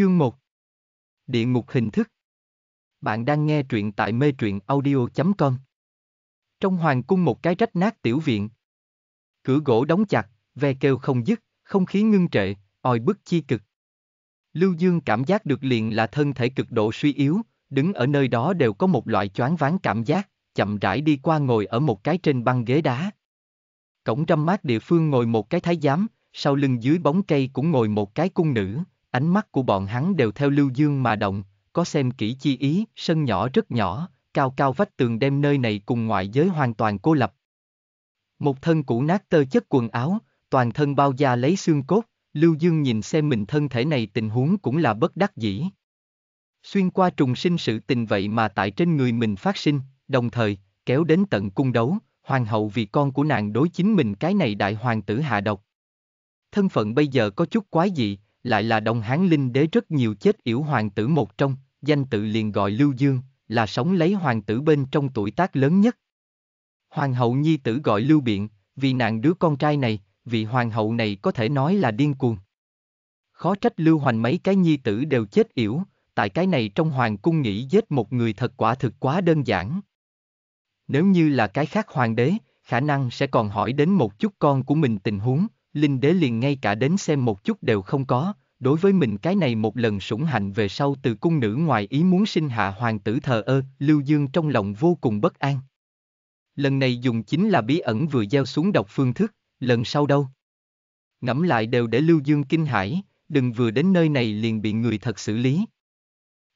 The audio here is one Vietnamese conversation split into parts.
Chương 1 Địa ngục hình thức Bạn đang nghe truyện tại mê truyện audio.com Trong hoàng cung một cái rách nát tiểu viện Cửa gỗ đóng chặt, ve kêu không dứt, không khí ngưng trệ, oi bức chi cực Lưu Dương cảm giác được liền là thân thể cực độ suy yếu, đứng ở nơi đó đều có một loại choáng váng cảm giác, chậm rãi đi qua ngồi ở một cái trên băng ghế đá. Cổng trăm mát địa phương ngồi một cái thái giám, sau lưng dưới bóng cây cũng ngồi một cái cung nữ ánh mắt của bọn hắn đều theo Lưu Dương mà động, có xem kỹ chi ý, sân nhỏ rất nhỏ, cao cao vách tường đem nơi này cùng ngoại giới hoàn toàn cô lập. Một thân cũ nát tơ chất quần áo, toàn thân bao da lấy xương cốt, Lưu Dương nhìn xem mình thân thể này tình huống cũng là bất đắc dĩ. Xuyên qua trùng sinh sự tình vậy mà tại trên người mình phát sinh, đồng thời, kéo đến tận cung đấu, hoàng hậu vì con của nàng đối chính mình cái này đại hoàng tử hạ độc. Thân phận bây giờ có chút quái dị, lại là đồng hán linh đế rất nhiều chết yểu hoàng tử một trong, danh tự liền gọi Lưu Dương, là sống lấy hoàng tử bên trong tuổi tác lớn nhất. Hoàng hậu nhi tử gọi Lưu Biện, vì nàng đứa con trai này, vị hoàng hậu này có thể nói là điên cuồng. Khó trách Lưu Hoành mấy cái nhi tử đều chết yểu, tại cái này trong hoàng cung nghĩ giết một người thật quả thực quá đơn giản. Nếu như là cái khác hoàng đế, khả năng sẽ còn hỏi đến một chút con của mình tình huống, Linh đế liền ngay cả đến xem một chút đều không có, đối với mình cái này một lần sủng hạnh về sau từ cung nữ ngoài ý muốn sinh hạ hoàng tử thờ ơ, Lưu Dương trong lòng vô cùng bất an. Lần này dùng chính là bí ẩn vừa gieo xuống độc phương thức, lần sau đâu? Ngẫm lại đều để Lưu Dương kinh hãi, đừng vừa đến nơi này liền bị người thật xử lý.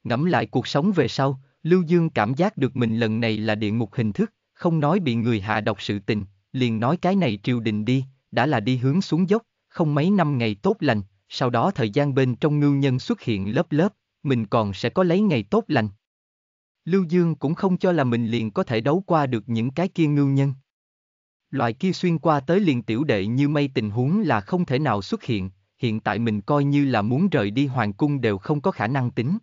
Ngẫm lại cuộc sống về sau, Lưu Dương cảm giác được mình lần này là địa ngục hình thức, không nói bị người hạ độc sự tình, liền nói cái này triều đình đi, đã là đi hướng xuống dốc, không mấy năm ngày tốt lành, sau đó thời gian bên trong ngưu nhân xuất hiện lớp lớp, mình còn sẽ có lấy ngày tốt lành. Lưu Dương cũng không cho là mình liền có thể đấu qua được những cái kia ngưu nhân. Loại kia xuyên qua tới liền tiểu đệ như mây tình huống là không thể nào xuất hiện, hiện tại mình coi như là muốn rời đi hoàng cung đều không có khả năng tính.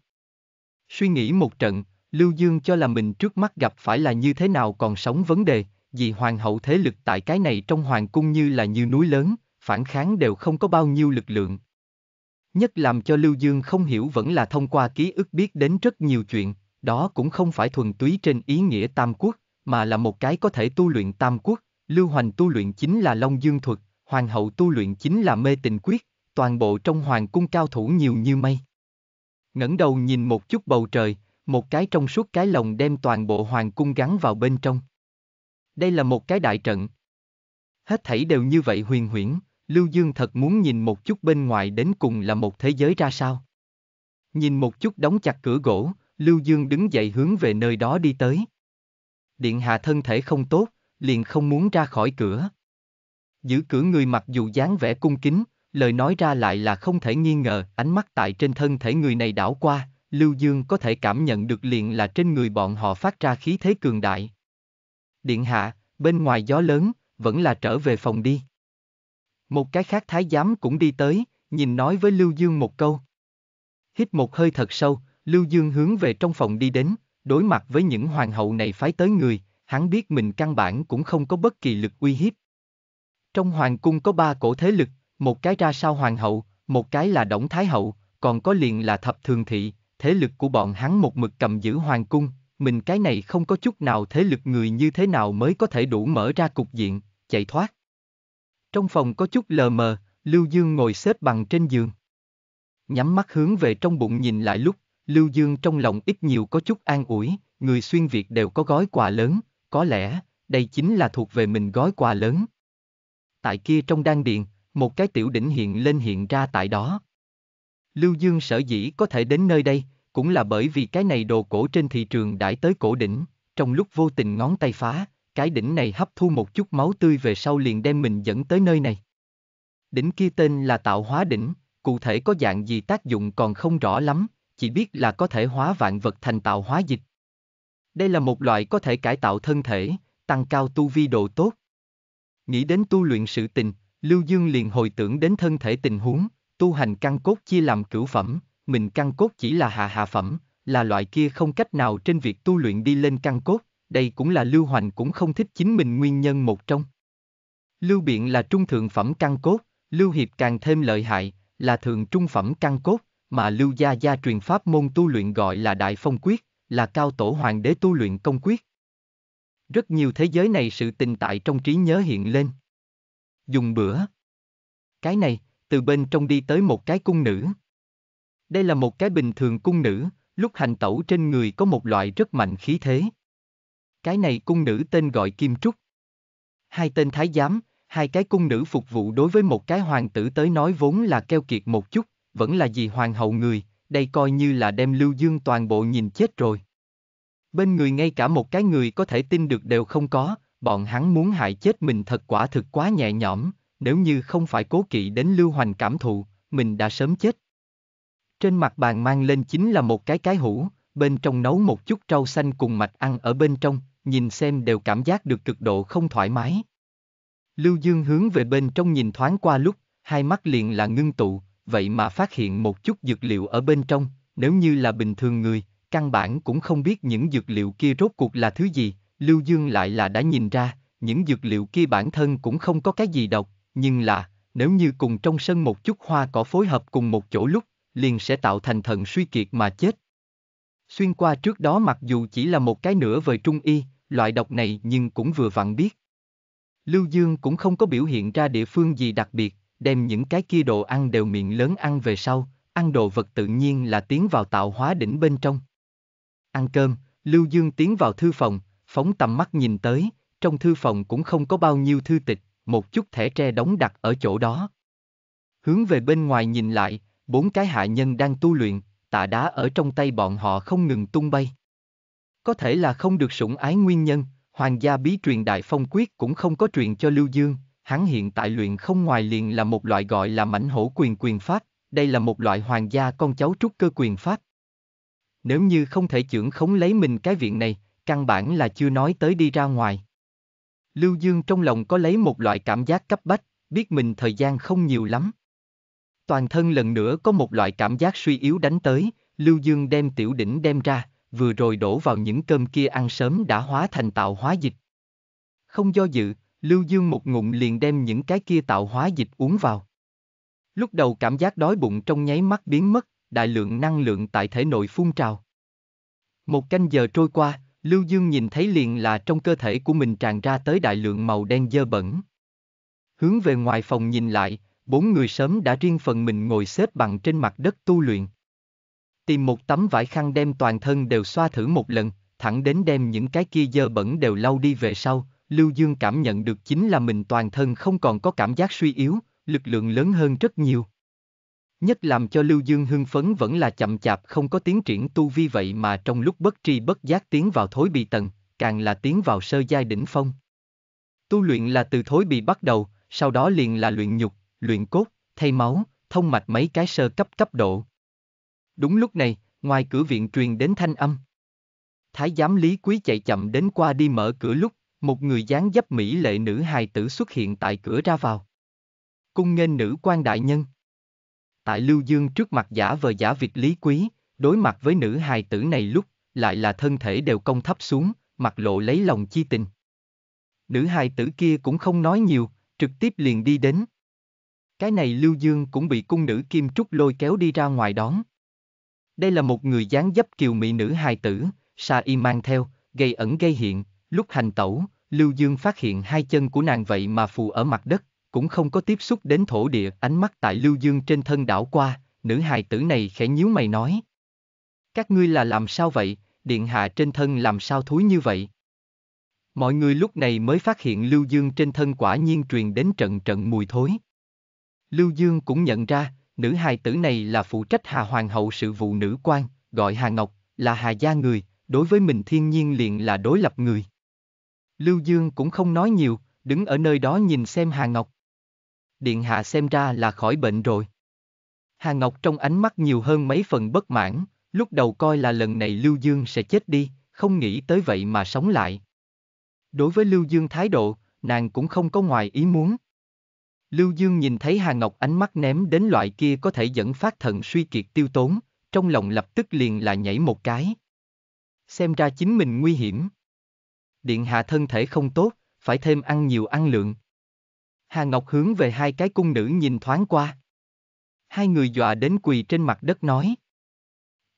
Suy nghĩ một trận, Lưu Dương cho là mình trước mắt gặp phải là như thế nào còn sống vấn đề, vì hoàng hậu thế lực tại cái này trong hoàng cung như là như núi lớn, phản kháng đều không có bao nhiêu lực lượng. Nhất làm cho Lưu Dương không hiểu vẫn là thông qua ký ức biết đến rất nhiều chuyện, đó cũng không phải thuần túy trên ý nghĩa tam quốc, mà là một cái có thể tu luyện tam quốc, Lưu Hoành tu luyện chính là Long Dương Thuật, Hoàng hậu tu luyện chính là Mê Tình Quyết, toàn bộ trong hoàng cung cao thủ nhiều như mây. ngẩng đầu nhìn một chút bầu trời, một cái trong suốt cái lồng đem toàn bộ hoàng cung gắn vào bên trong. Đây là một cái đại trận. Hết thảy đều như vậy huyền huyễn, Lưu Dương thật muốn nhìn một chút bên ngoài đến cùng là một thế giới ra sao. Nhìn một chút đóng chặt cửa gỗ, Lưu Dương đứng dậy hướng về nơi đó đi tới. Điện hạ thân thể không tốt, liền không muốn ra khỏi cửa. Giữ cửa người mặc dù dáng vẻ cung kính, lời nói ra lại là không thể nghi ngờ, ánh mắt tại trên thân thể người này đảo qua, Lưu Dương có thể cảm nhận được liền là trên người bọn họ phát ra khí thế cường đại. Điện hạ, bên ngoài gió lớn, vẫn là trở về phòng đi. Một cái khác thái giám cũng đi tới, nhìn nói với Lưu Dương một câu. Hít một hơi thật sâu, Lưu Dương hướng về trong phòng đi đến, đối mặt với những hoàng hậu này phái tới người, hắn biết mình căn bản cũng không có bất kỳ lực uy hiếp. Trong hoàng cung có ba cổ thế lực, một cái ra sao hoàng hậu, một cái là Đổng Thái Hậu, còn có liền là thập thường thị, thế lực của bọn hắn một mực cầm giữ hoàng cung, mình cái này không có chút nào thế lực người như thế nào mới có thể đủ mở ra cục diện, chạy thoát. Trong phòng có chút lờ mờ, Lưu Dương ngồi xếp bằng trên giường. Nhắm mắt hướng về trong bụng nhìn lại lúc, Lưu Dương trong lòng ít nhiều có chút an ủi, người xuyên Việt đều có gói quà lớn, có lẽ, đây chính là thuộc về mình gói quà lớn. Tại kia trong đan điện, một cái tiểu đỉnh hiện lên hiện ra tại đó. Lưu Dương sở dĩ có thể đến nơi đây, cũng là bởi vì cái này đồ cổ trên thị trường đãi tới cổ đỉnh, trong lúc vô tình ngón tay phá, cái đỉnh này hấp thu một chút máu tươi về sau liền đem mình dẫn tới nơi này. Đỉnh kia tên là tạo hóa đỉnh, cụ thể có dạng gì tác dụng còn không rõ lắm, chỉ biết là có thể hóa vạn vật thành tạo hóa dịch. Đây là một loại có thể cải tạo thân thể, tăng cao tu vi độ tốt. Nghĩ đến tu luyện sự tình, Lưu Dương liền hồi tưởng đến thân thể tình huống, tu hành căn cốt chia làm cửu phẩm, mình căn cốt chỉ là hạ hạ phẩm, là loại kia không cách nào trên việc tu luyện đi lên căn cốt, đây cũng là Lưu Hoành cũng không thích chính mình nguyên nhân một trong. Lưu Biện là trung thượng phẩm căn cốt, Lưu Hiệp càng thêm lợi hại, là thượng trung phẩm căn cốt, mà Lưu Gia Gia truyền pháp môn tu luyện gọi là Đại Phong Quyết, là cao tổ hoàng đế tu luyện công quyết. Rất nhiều thế giới này sự tình tại trong trí nhớ hiện lên. Dùng bữa. Cái này, từ bên trong đi tới một cái cung nữ. Đây là một cái bình thường cung nữ, lúc hành tẩu trên người có một loại rất mạnh khí thế. Cái này cung nữ tên gọi Kim Trúc. Hai tên thái giám, hai cái cung nữ phục vụ đối với một cái hoàng tử tới nói vốn là keo kiệt một chút, vẫn là gì hoàng hậu người, đây coi như là đem Lưu Dương toàn bộ nhìn chết rồi. Bên người ngay cả một cái người có thể tin được đều không có, bọn hắn muốn hại chết mình thật quả thực quá nhẹ nhõm, nếu như không phải cố kỵ đến Lưu Hoành cảm thụ, mình đã sớm chết. Trên mặt bàn mang lên chính là một cái cái hũ, bên trong nấu một chút rau xanh cùng mạch ăn ở bên trong, nhìn xem đều cảm giác được cực độ không thoải mái. Lưu Dương hướng về bên trong nhìn thoáng qua lúc, hai mắt liền là ngưng tụ, vậy mà phát hiện một chút dược liệu ở bên trong, nếu như là bình thường người, căn bản cũng không biết những dược liệu kia rốt cuộc là thứ gì, Lưu Dương lại là đã nhìn ra, những dược liệu kia bản thân cũng không có cái gì độc, nhưng là, nếu như cùng trong sân một chút hoa cỏ phối hợp cùng một chỗ lúc, liền sẽ tạo thành thận suy kiệt mà chết. Xuyên qua trước đó mặc dù chỉ là một cái nửa về trung y, loại độc này nhưng cũng vừa vặn biết. Lưu Dương cũng không có biểu hiện ra địa phương gì đặc biệt, đem những cái kia đồ ăn đều miệng lớn ăn về sau, ăn đồ vật tự nhiên là tiến vào tạo hóa đỉnh bên trong. Ăn cơm, Lưu Dương tiến vào thư phòng, phóng tầm mắt nhìn tới, trong thư phòng cũng không có bao nhiêu thư tịch, một chút thẻ tre đóng đặt ở chỗ đó. Hướng về bên ngoài nhìn lại, Bốn cái hạ nhân đang tu luyện, tạ đá ở trong tay bọn họ không ngừng tung bay. Có thể là không được sủng ái nguyên nhân, hoàng gia bí truyền đại phong quyết cũng không có truyền cho Lưu Dương, hắn hiện tại luyện không ngoài liền là một loại gọi là mảnh hổ quyền quyền pháp, đây là một loại hoàng gia con cháu trúc cơ quyền pháp. Nếu như không thể trưởng khống lấy mình cái viện này, căn bản là chưa nói tới đi ra ngoài. Lưu Dương trong lòng có lấy một loại cảm giác cấp bách, biết mình thời gian không nhiều lắm. Toàn thân lần nữa có một loại cảm giác suy yếu đánh tới, Lưu Dương đem tiểu đỉnh đem ra, vừa rồi đổ vào những cơm kia ăn sớm đã hóa thành tạo hóa dịch. Không do dự, Lưu Dương một ngụm liền đem những cái kia tạo hóa dịch uống vào. Lúc đầu cảm giác đói bụng trong nháy mắt biến mất, đại lượng năng lượng tại thể nội phun trào. Một canh giờ trôi qua, Lưu Dương nhìn thấy liền là trong cơ thể của mình tràn ra tới đại lượng màu đen dơ bẩn. Hướng về ngoài phòng nhìn lại, bốn người sớm đã riêng phần mình ngồi xếp bằng trên mặt đất tu luyện. Tìm một tấm vải khăn đem toàn thân đều xoa thử một lần, thẳng đến đem những cái kia dơ bẩn đều lau đi về sau, Lưu Dương cảm nhận được chính là mình toàn thân không còn có cảm giác suy yếu, lực lượng lớn hơn rất nhiều. Nhất làm cho Lưu Dương hưng phấn vẫn là chậm chạp không có tiến triển tu vi vậy mà trong lúc bất tri bất giác tiến vào thối bị tầng, càng là tiến vào sơ giai đỉnh phong. Tu luyện là từ thối bị bắt đầu, sau đó liền là luyện nhục, luyện cốt, thay máu, thông mạch mấy cái sơ cấp cấp độ. Đúng lúc này, ngoài cửa viện truyền đến thanh âm. Thái giám Lý Quý chạy chậm đến qua đi mở cửa lúc, một người dáng dấp mỹ lệ nữ hài tử xuất hiện tại cửa ra vào. Cung nghênh nữ quan đại nhân. Tại Lưu Dương trước mặt giả vờ giả việc Lý Quý, đối mặt với nữ hài tử này lúc, lại là thân thể đều công thấp xuống, mặt lộ lấy lòng chi tình. Nữ hài tử kia cũng không nói nhiều, trực tiếp liền đi đến. Cái này Lưu Dương cũng bị cung nữ Kim Trúc lôi kéo đi ra ngoài đón. Đây là một người dáng dấp kiều mỹ nữ hài tử, Sa Y mang theo, gây ẩn gây hiện, lúc hành tẩu, Lưu Dương phát hiện hai chân của nàng vậy mà phù ở mặt đất, cũng không có tiếp xúc đến thổ địa, ánh mắt tại Lưu Dương trên thân đảo qua, nữ hài tử này khẽ nhíu mày nói. Các ngươi là làm sao vậy, điện hạ trên thân làm sao thúi như vậy? Mọi người lúc này mới phát hiện Lưu Dương trên thân quả nhiên truyền đến trận trận mùi thối. Lưu Dương cũng nhận ra, nữ hài tử này là phụ trách Hà Hoàng hậu sự vụ nữ quan, gọi Hà Ngọc, là Hà gia người, đối với mình thiên nhiên liền là đối lập người. Lưu Dương cũng không nói nhiều, đứng ở nơi đó nhìn xem Hà Ngọc. Điện hạ xem ra là khỏi bệnh rồi. Hà Ngọc trong ánh mắt nhiều hơn mấy phần bất mãn, lúc đầu coi là lần này Lưu Dương sẽ chết đi, không nghĩ tới vậy mà sống lại. Đối với Lưu Dương thái độ, nàng cũng không có ngoài ý muốn. Lưu Dương nhìn thấy Hà Ngọc ánh mắt ném đến loại kia có thể dẫn phát thần suy kiệt tiêu tốn, trong lòng lập tức liền là nhảy một cái. Xem ra chính mình nguy hiểm. Điện hạ thân thể không tốt, phải thêm ăn nhiều ăn lượng. Hà Ngọc hướng về hai cái cung nữ nhìn thoáng qua. Hai người dọa đến quỳ trên mặt đất nói.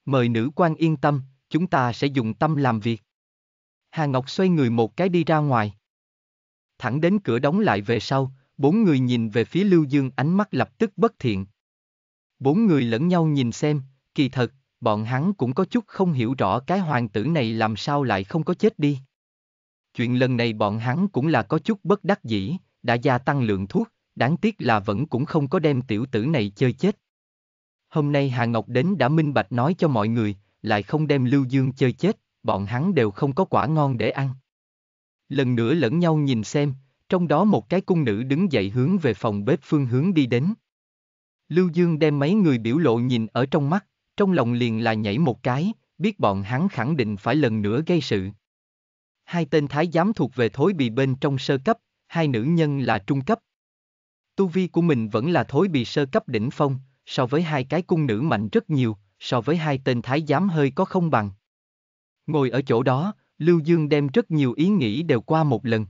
Mời nữ quan yên tâm, chúng ta sẽ dùng tâm làm việc. Hà Ngọc xoay người một cái đi ra ngoài. Thẳng đến cửa đóng lại về sau, bốn người nhìn về phía Lưu Dương ánh mắt lập tức bất thiện. Bốn người lẫn nhau nhìn xem, kỳ thật, bọn hắn cũng có chút không hiểu rõ cái hoàng tử này làm sao lại không có chết đi. Chuyện lần này bọn hắn cũng là có chút bất đắc dĩ, đã gia tăng lượng thuốc, đáng tiếc là vẫn cũng không có đem tiểu tử này chơi chết. Hôm nay Hà Ngọc đến đã minh bạch nói cho mọi người, lại không đem Lưu Dương chơi chết, bọn hắn đều không có quả ngon để ăn. Lần nữa lẫn nhau nhìn xem, trong đó một cái cung nữ đứng dậy hướng về phòng bếp phương hướng đi đến. Lưu Dương đem mấy người biểu lộ nhìn ở trong mắt, trong lòng liền là nhảy một cái, biết bọn hắn khẳng định phải lần nữa gây sự. Hai tên thái giám thuộc về thối bì bên trong sơ cấp, hai nữ nhân là trung cấp. Tu vi của mình vẫn là thối bì sơ cấp đỉnh phong, so với hai cái cung nữ mạnh rất nhiều, so với hai tên thái giám hơi có không bằng. Ngồi ở chỗ đó, Lưu Dương đem rất nhiều ý nghĩ đều qua một lần.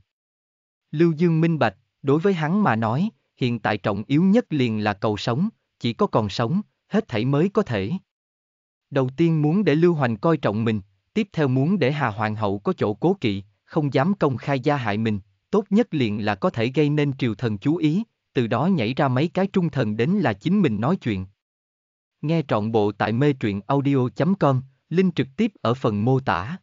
Lưu Dương minh bạch, đối với hắn mà nói, hiện tại trọng yếu nhất liền là cầu sống, chỉ có còn sống, hết thảy mới có thể. Đầu tiên muốn để Lưu Hoành coi trọng mình, tiếp theo muốn để Hà Hoàng hậu có chỗ cố kỵ, không dám công khai gia hại mình, tốt nhất liền là có thể gây nên triều thần chú ý, từ đó nhảy ra mấy cái trung thần đến là chính mình nói chuyện. Nghe trọn bộ tại mê truyện audio.com, link trực tiếp ở phần mô tả.